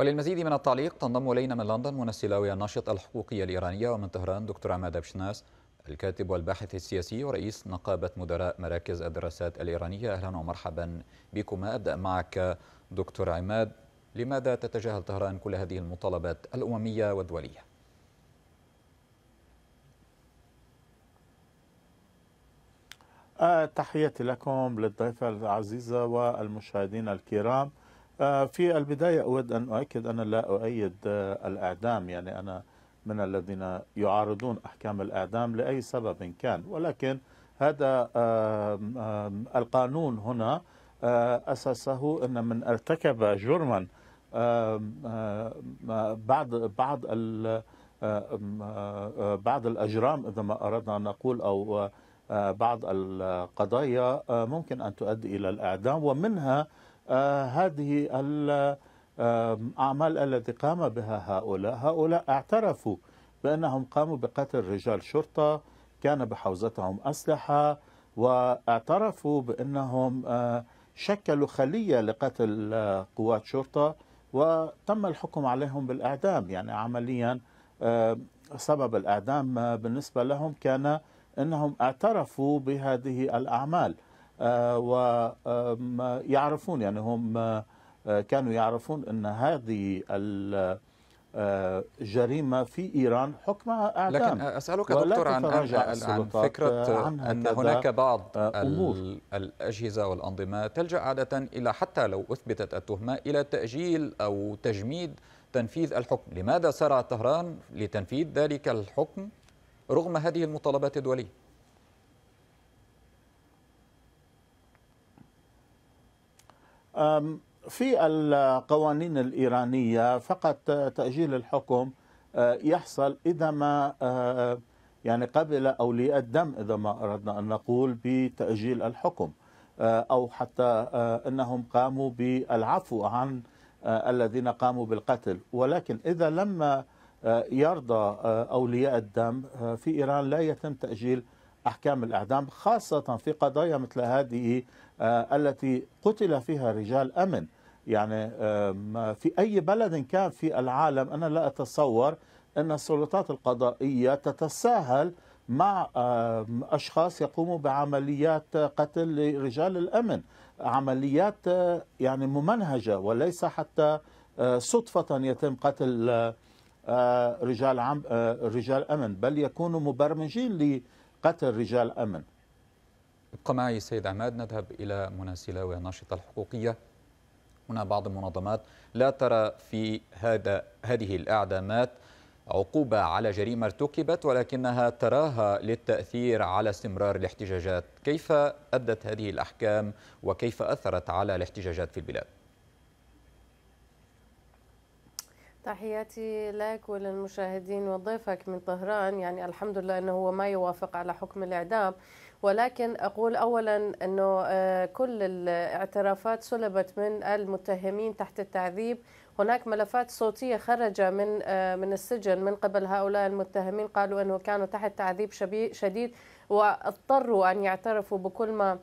وللمزيد من التعليق تنضم الينا من لندن منى السلاوي الناشط الحقوقي الايرانيه ومن طهران دكتور عماد بشناس الكاتب والباحث السياسي ورئيس نقابه مدراء مراكز الدراسات الايرانيه اهلا ومرحبا بكما ابدا معك دكتور عماد لماذا تتجاهل طهران كل هذه المطالبات الامميه والدوليه؟ آه، تحياتي لكم للضيفة العزيزة والمشاهدين الكرام آه، في البداية أود أن أؤكد أنا لا أؤيد آه، الإعدام يعني أنا من الذين يعارضون أحكام الإعدام لأي سبب كان ولكن هذا آه، القانون هنا أساسه أن من ارتكب جرما بعض بعض بعض الأجرام إذا ما أردنا أن نقول أو بعض القضايا ممكن أن تؤدي إلى الإعدام ومنها آه، هذه الأعمال التي قام بها هؤلاء هؤلاء اعترفوا بأنهم قاموا بقتل رجال شرطة كان بحوزتهم أسلحة واعترفوا بأنهم آه، شكلوا خلية لقتل آه، قوات شرطة وتم الحكم عليهم بالإعدام يعني عمليا سبب الإعدام بالنسبة لهم كان أنهم اعترفوا بهذه الأعمال آه، ويعرفون يعني هم آه، كانوا يعرفون أن هذه الجريمه آه، في ايران حكمها اعدام لكن اسالك دكتور عن عن فكره ان هناك بعض أمور. الاجهزه والانظمه تلجا عاده الى حتى لو اثبتت التهمه الى تاجيل او تجميد تنفيذ الحكم لماذا سرعت طهران لتنفيذ ذلك الحكم رغم هذه المطالبات الدوليه في القوانين الإيرانية فقط تأجيل الحكم أه، يحصل إذا ما أه، يعني قبل أولياء الدم إذا ما أردنا أن نقول بتأجيل الحكم أه، أو حتى أنهم قاموا بالعفو عن الذين قاموا بالقتل ولكن إذا لما يرضى أولياء الدم في إيران لا يتم تأجيل أحكام الإعدام خاصة في قضايا مثل هذه آه، التي قتل فيها رجال أمن يعني آه، في أي بلد كان في العالم أنا لا أتصور أن السلطات القضائية تتساهل مع آه، أشخاص يقوموا بعمليات قتل لرجال الأمن عمليات يعني ممنهجة وليس حتى صدفة يتم قتل رجال عم رجال أمن بل يكونوا مبرمجين لقتل رجال أمن ابقى معي سيد عماد نذهب إلى منى سلاوي الناشطة الحقوقية هنا بعض المنظمات لا ترى في هذا هذه الأعدامات عقوبة على جريمة ارتكبت ولكنها تراها للتأثير على استمرار الاحتجاجات كيف أدت هذه الأحكام وكيف أثرت على الاحتجاجات في البلاد؟ تحياتي لك وللمشاهدين وضيفك من طهران يعني الحمد لله أنه هو ما يوافق على حكم الإعدام ولكن أقول أولا أنه آه، كل الاعترافات سلبت من المتهمين تحت التعذيب هناك ملفات صوتية خرج من آه، من السجن من قبل هؤلاء المتهمين قالوا أنه كانوا تحت تعذيب شديد واضطروا أن يعترفوا بكل ما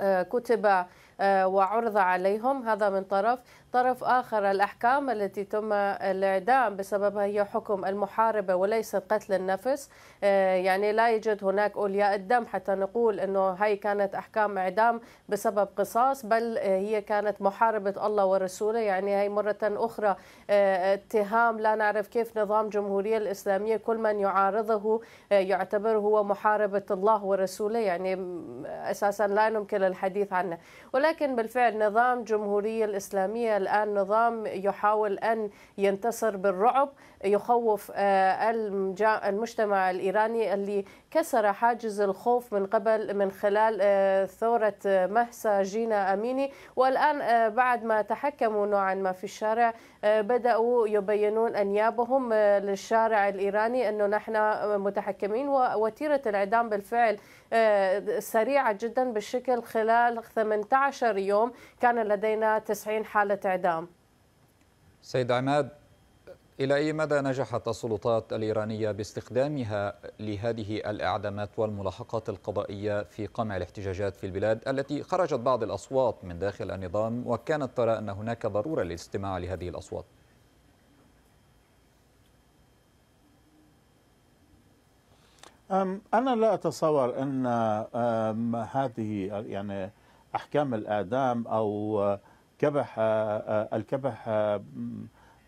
آه، كتب آه، وعرض عليهم هذا من طرف طرف آخر الأحكام التي تم الإعدام بسببها هي حكم المحاربة وليس قتل النفس آه، يعني لا يوجد هناك أولياء الدم حتى نقول أنه هي كانت أحكام إعدام بسبب قصاص بل هي كانت محاربة الله ورسوله يعني هي مرة أخرى آه، اتهام لا نعرف كيف نظام جمهورية الإسلامية كل من يعارضه يعتبر هو محاربة الله ورسوله يعني أساسا لا يمكن الحديث عنه ولكن ولكن بالفعل نظام جمهورية الإسلامية الآن نظام يحاول أن ينتصر بالرعب يخوف آه، المجتمع الإيراني اللي كسر حاجز الخوف من قبل من خلال آه، ثورة آه، مهسا جينا أميني والآن آه، بعد ما تحكموا نوعا ما في الشارع بدأوا يبينون أنيابهم للشارع الإيراني أنه نحن متحكمين ووتيرة الإعدام بالفعل سريعة جدا بالشكل خلال 18 يوم كان لدينا 90 حالة إعدام سيد عماد إلى أي مدى نجحت السلطات الإيرانية باستخدامها لهذه الإعدامات والملاحقات القضائية في قمع الاحتجاجات في البلاد التي خرجت بعض الأصوات من داخل النظام وكانت ترى أن هناك ضرورة للاستماع لهذه الأصوات؟ أنا لا أتصور أن هذه يعني أحكام الإعدام أو كبح الكبح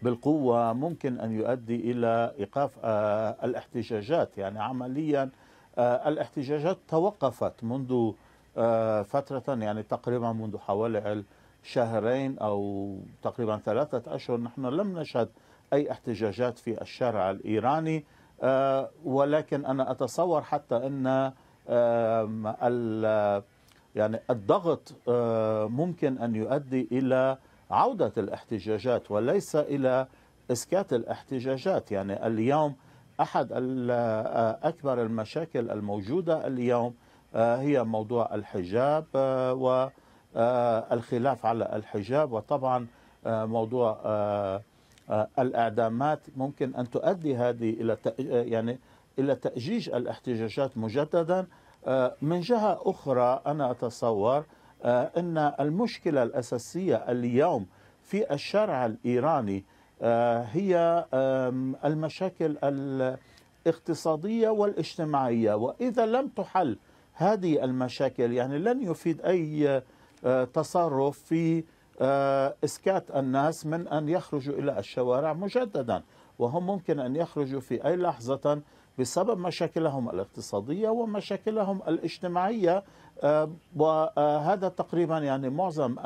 بالقوة ممكن أن يؤدي إلى إيقاف آه، الاحتجاجات يعني عمليا آه، الاحتجاجات توقفت منذ آه، فترة يعني تقريبا منذ حوالي شهرين أو تقريبا ثلاثة أشهر نحن لم نشهد أي احتجاجات في الشارع الإيراني ولكن أنا أتصور حتى أن يعني الضغط ممكن أن يؤدي إلى عودة الاحتجاجات وليس إلى إسكات الاحتجاجات يعني اليوم أحد آه، أكبر المشاكل الموجودة اليوم آه، هي موضوع الحجاب آه، والخلاف على الحجاب وطبعا موضوع الإعدامات ممكن أن تؤدي هذه إلى يعني إلى تأجيج الاحتجاجات مجددا من جهة أخرى أنا أتصور آه، ان المشكله الاساسيه اليوم في الشارع الايراني آه، هي المشاكل الاقتصاديه والاجتماعيه واذا لم تحل هذه المشاكل يعني لن يفيد اي آه، تصرف في اسكات الناس من ان يخرجوا الى الشوارع مجددا وهم ممكن ان يخرجوا في اي لحظه بسبب مشاكلهم الاقتصادية ومشاكلهم الاجتماعية آه، وهذا آه، تقريبا يعني معظم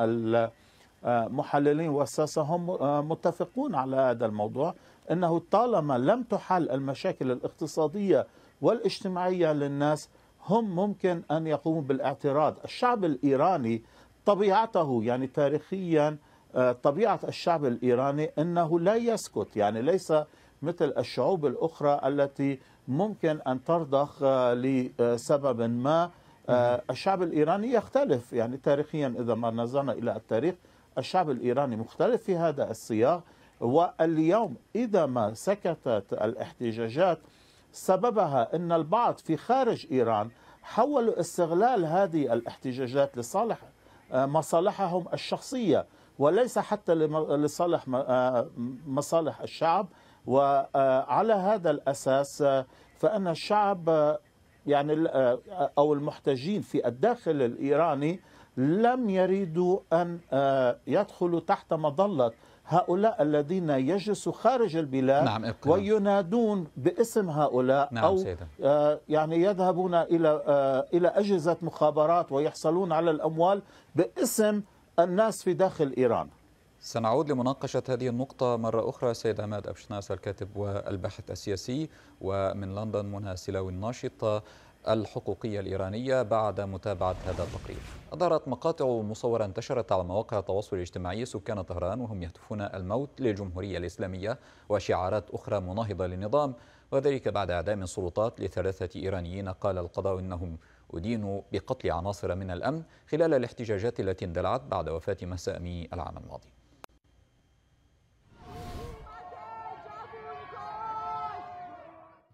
المحللين آه، والساسة هم متفقون على هذا الموضوع أنه طالما لم تحل المشاكل الاقتصادية والاجتماعية للناس هم ممكن أن يقوموا بالاعتراض الشعب الإيراني طبيعته يعني تاريخيا طبيعة الشعب الإيراني أنه لا يسكت يعني ليس مثل الشعوب الأخرى التي ممكن أن ترضخ آه، لسبب ما آه، الشعب الإيراني يختلف يعني تاريخيا إذا ما نظرنا إلى التاريخ الشعب الإيراني مختلف في هذا السياق واليوم إذا ما سكتت الاحتجاجات سببها أن البعض في خارج إيران حولوا استغلال هذه الاحتجاجات لصالح آه، مصالحهم الشخصية وليس حتى لصالح مصالح الشعب وعلى هذا الأساس فأن الشعب يعني أو المحتجين في الداخل الإيراني لم يريدوا أن يدخلوا تحت مظلة هؤلاء الذين يجلسوا خارج البلاد نعم وينادون باسم هؤلاء نعم او سيدة. آه، يعني يذهبون الى آه، الى اجهزه مخابرات ويحصلون على الاموال باسم الناس في داخل ايران سنعود لمناقشة هذه النقطة مرة أخرى سيد عماد أبشناس الكاتب والباحث السياسي ومن لندن منى سلاوي الناشطة الحقوقية الإيرانية بعد متابعة هذا التقرير أظهرت مقاطع مصورة انتشرت على مواقع التواصل الاجتماعي سكان طهران وهم يهتفون الموت للجمهورية الإسلامية وشعارات أخرى مناهضة للنظام وذلك بعد إعدام السلطات لثلاثة إيرانيين قال القضاء إنهم أدينوا بقتل عناصر من الأمن خلال الاحتجاجات التي اندلعت بعد وفاة مساء العام الماضي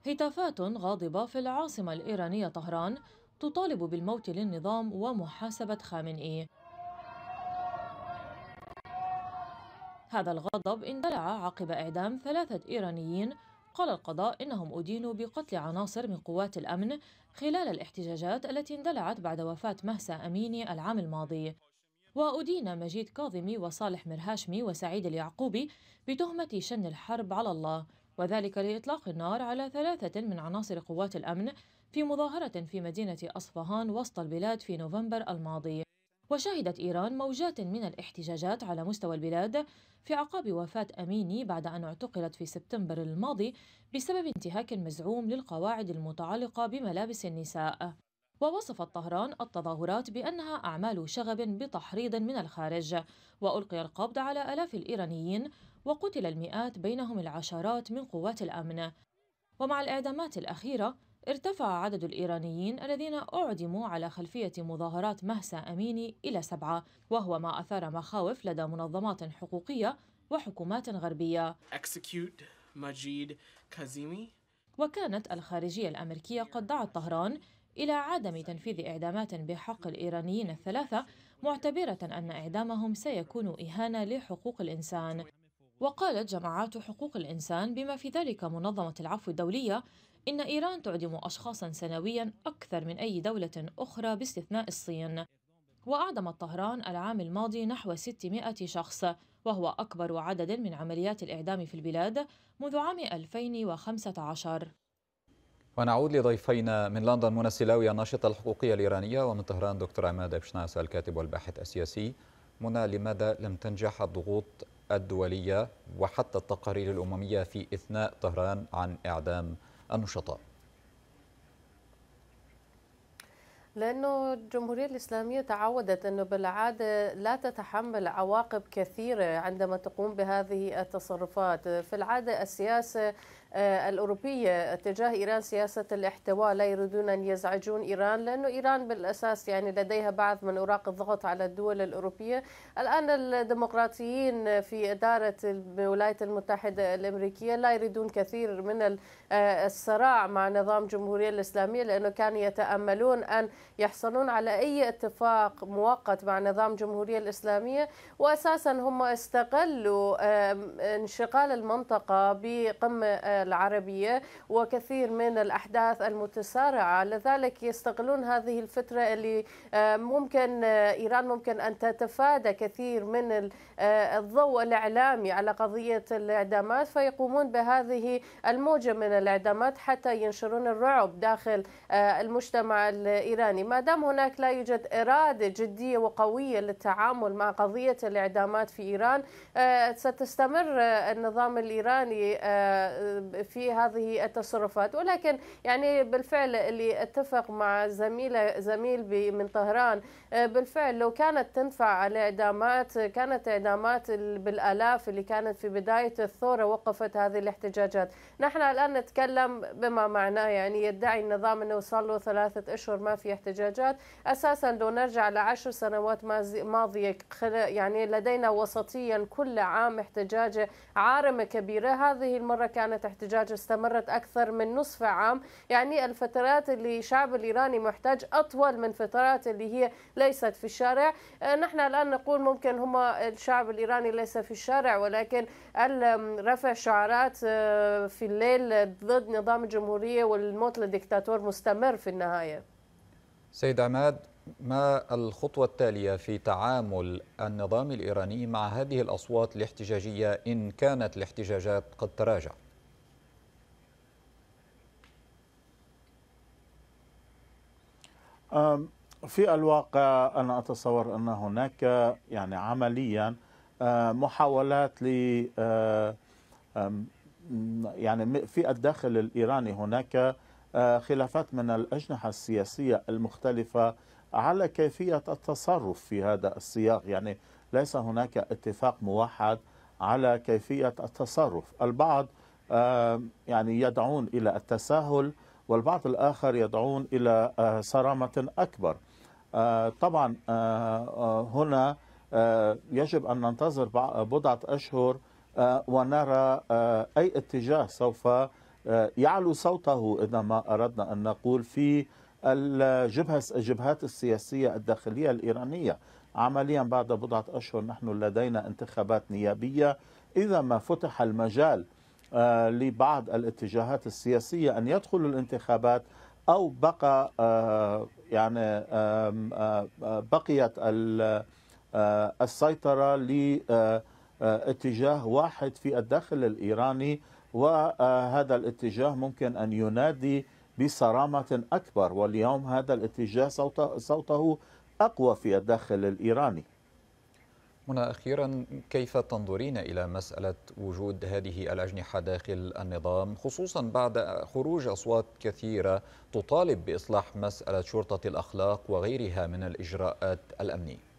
هتافات غاضبة في العاصمة الإيرانية طهران تطالب بالموت للنظام ومحاسبة خامنئي هذا الغضب اندلع عقب إعدام ثلاثة إيرانيين قال القضاء إنهم أدينوا بقتل عناصر من قوات الأمن خلال الاحتجاجات التي اندلعت بعد وفاة مهسا أميني العام الماضي وأدين مجيد كاظمي وصالح مرهاشمي وسعيد اليعقوبي بتهمة شن الحرب على الله وذلك لإطلاق النار على ثلاثة من عناصر قوات الأمن في مظاهرة في مدينة أصفهان وسط البلاد في نوفمبر الماضي وشهدت إيران موجات من الاحتجاجات على مستوى البلاد في عقاب وفاة أميني بعد أن اعتقلت في سبتمبر الماضي بسبب انتهاك مزعوم للقواعد المتعلقة بملابس النساء ووصفت طهران التظاهرات بأنها أعمال شغب بتحريض من الخارج وألقي القبض على آلاف الإيرانيين وقتل المئات بينهم العشرات من قوات الأمن ومع الإعدامات الأخيرة ارتفع عدد الإيرانيين الذين أعدموا على خلفية مظاهرات مهسا أميني إلى سبعة وهو ما أثار مخاوف لدى منظمات حقوقية وحكومات غربية وكانت الخارجية الأمريكية قد دعت طهران إلى عدم تنفيذ إعدامات بحق الإيرانيين الثلاثة معتبرة أن إعدامهم سيكون إهانة لحقوق الإنسان وقالت جماعات حقوق الإنسان بما في ذلك منظمة العفو الدولية إن إيران تعدم أشخاصا سنويا أكثر من أي دولة أخرى باستثناء الصين وأعدمت طهران العام الماضي نحو 600 شخص وهو أكبر عدد من عمليات الإعدام في البلاد منذ عام 2015 ونعود لضيفينا من لندن منى السلاوي الناشطة الحقوقية الإيرانية ومن طهران دكتور عماد ابشناس الكاتب والباحث السياسي منى لماذا لم تنجح الضغوط الدولية وحتى التقارير الأممية في إثناء طهران عن إعدام النشطاء لأنه الجمهورية الإسلامية تعودت أنه بالعادة لا تتحمل عواقب كثيرة عندما تقوم بهذه التصرفات في العادة السياسة آه، الأوروبية تجاه إيران سياسة الاحتواء لا يريدون أن يزعجون إيران لأنه إيران بالأساس يعني لديها بعض من أوراق الضغط على الدول الأوروبية الآن الديمقراطيين في إدارة الولايات المتحدة الأمريكية لا يريدون كثير من آه، الصراع مع نظام الجمهورية الإسلامية لأنه كانوا يتأملون أن يحصلون على أي اتفاق مؤقت مع نظام الجمهورية الإسلامية وأساسا هم استغلوا انشغال المنطقة بقمة آه، العربية وكثير من الأحداث المتسارعة لذلك يستغلون هذه الفترة اللي آه، ممكن آه، إيران ممكن أن تتفادى كثير من آه، الضوء الإعلامي على قضية الإعدامات فيقومون بهذه الموجة من الإعدامات حتى ينشرون الرعب داخل المجتمع الإيراني ما دام هناك لا يوجد إرادة جدية وقوية للتعامل مع قضية الإعدامات في إيران ستستمر النظام الإيراني في هذه التصرفات ولكن يعني بالفعل اللي اتفق مع زميله زميل من طهران آه، بالفعل لو كانت تنفع الاعدامات كانت اعدامات بالالاف اللي كانت في بدايه الثوره وقفت هذه الاحتجاجات نحن الان نتكلم بما معناه يعني يدعي النظام انه صار له ثلاثه اشهر ما في احتجاجات اساسا لو نرجع لعشر سنوات ماضيه يعني لدينا وسطيا كل عام احتجاجه عارمه كبيره هذه المره كانت الاحتجاج استمرت أكثر من نصف عام يعني الفترات اللي الشعب الإيراني محتاج أطول من فترات اللي هي ليست في الشارع آه، نحن الآن نقول ممكن هم الشعب الإيراني ليس في الشارع ولكن رفع شعارات آه، في الليل ضد نظام الجمهورية والموت للدكتاتور مستمر في النهاية سيد عماد ما الخطوة التالية في تعامل النظام الإيراني مع هذه الأصوات الاحتجاجية إن كانت الاحتجاجات قد تراجعت؟ في الواقع أنا أتصور أن هناك يعني عمليا أه، محاولات ل أه، يعني في الداخل الإيراني هناك أه، خلافات من الأجنحة السياسية المختلفة على كيفية التصرف في هذا السياق يعني ليس هناك اتفاق موحد على كيفية التصرف البعض يعني يدعون إلى التساهل والبعض الآخر يدعون إلى آه، صرامة أكبر آه، طبعا آه، هنا يجب أن ننتظر بضعة أشهر ونرى أي اتجاه سوف يعلو صوته إذا ما أردنا أن نقول في الجبهة الجبهات السياسية الداخلية الإيرانية عمليا بعد بضعة أشهر نحن لدينا انتخابات نيابية إذا ما فتح المجال آه، لبعض الاتجاهات السياسية أن يدخلوا الانتخابات أو بقى آه، يعني آه، بقيت السيطرة لاتجاه واحد في الداخل الإيراني وهذا الاتجاه ممكن أن ينادي بصرامة أكبر واليوم هذا الاتجاه صوته أقوى في الداخل الإيراني منى أخيرا كيف تنظرين إلى مسألة وجود هذه الأجنحة داخل النظام خصوصا بعد خروج أصوات كثيرة تطالب بإصلاح مسألة شرطة الأخلاق وغيرها من الإجراءات الأمنية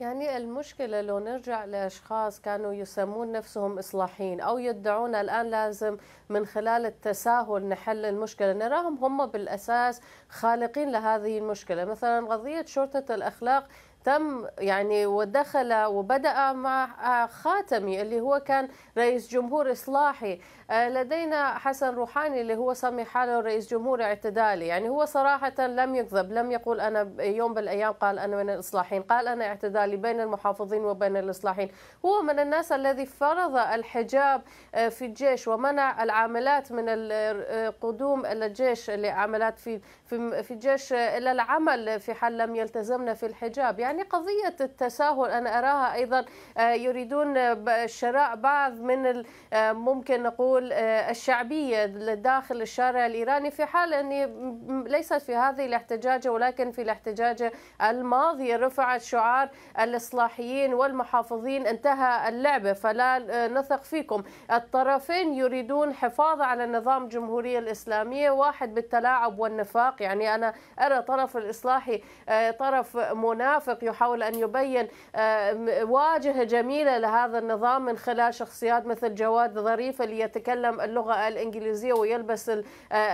يعني المشكلة لو نرجع لأشخاص كانوا يسمون نفسهم إصلاحين أو يدعون الآن لازم من خلال التساهل نحل المشكلة نراهم هم بالأساس خالقين لهذه المشكلة مثلا قضية شرطة الأخلاق تم يعني ودخل وبدأ مع خاتمي اللي هو كان رئيس جمهور إصلاحي آه، لدينا حسن روحاني اللي هو سمي حاله رئيس جمهور اعتدالي يعني هو صراحة لم يكذب لم يقول أنا يوم بالأيام قال أنا من الإصلاحيين قال أنا اعتدالي بين المحافظين وبين الإصلاحيين هو من الناس الذي فرض الحجاب آه، في الجيش ومنع العاملات من آه، قدوم الجيش لعملات في في الجيش إلى العمل في حال لم يلتزمن في الحجاب يعني يعني قضية التساهل أنا أراها أيضا آه، يريدون شراء بعض من آه، ممكن نقول آه، الشعبية داخل الشارع الإيراني في حال أن ليست في هذه الاحتجاجة ولكن في الاحتجاجة الماضية رفعت شعار الإصلاحيين والمحافظين انتهى اللعبة فلا نثق فيكم الطرفين يريدون حفاظ على نظام الجمهورية الإسلامية واحد بالتلاعب والنفاق يعني أنا أرى طرف الإصلاحي طرف منافق ترامب يحاول أن يبين آه، واجهة جميلة لهذا النظام من خلال شخصيات مثل جواد ظريف اللي يتكلم اللغة الإنجليزية ويلبس آه،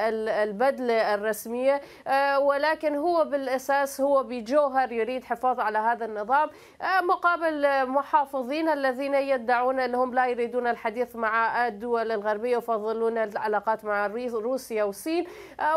البدلة الرسمية آه، ولكن هو بالأساس هو بجوهر يريد حفاظ على هذا النظام مقابل محافظين الذين يدعون أنهم لا يريدون الحديث مع الدول الغربية يفضلون العلاقات مع روسيا والصين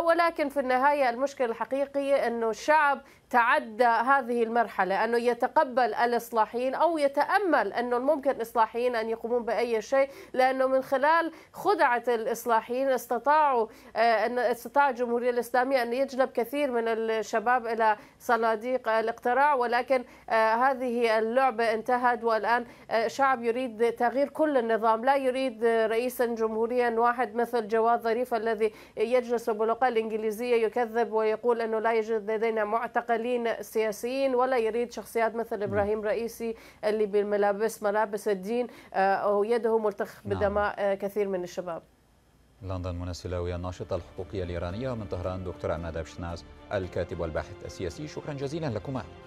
ولكن في النهاية المشكلة الحقيقية أنه الشعب تعدى هذه المرحلة أنه يتقبل الإصلاحيين أو يتأمل أنه ممكن إصلاحيين أن يقومون بأي شيء لأنه من خلال خدعة الإصلاحيين استطاعوا آه، أن استطاع الجمهورية الإسلامية أن يجلب كثير من الشباب إلى صناديق الاقتراع ولكن آه، هذه اللعبة انتهت والآن آه، شعب يريد تغيير كل النظام لا يريد رئيسا جمهوريا واحد مثل جواد ظريف الذي يجلس باللغة الإنجليزية يكذب ويقول أنه لا يوجد لدينا معتقد ممثلين سياسيين ولا يريد شخصيات مثل نعم. إبراهيم رئيسي اللي بالملابس ملابس الدين آه، ويده ملتخ نعم. بدماء نعم. كثير من الشباب لندن منى الناشطة الحقوقية الإيرانية من طهران دكتور عماد أبشناز الكاتب والباحث السياسي شكرا جزيلا لكما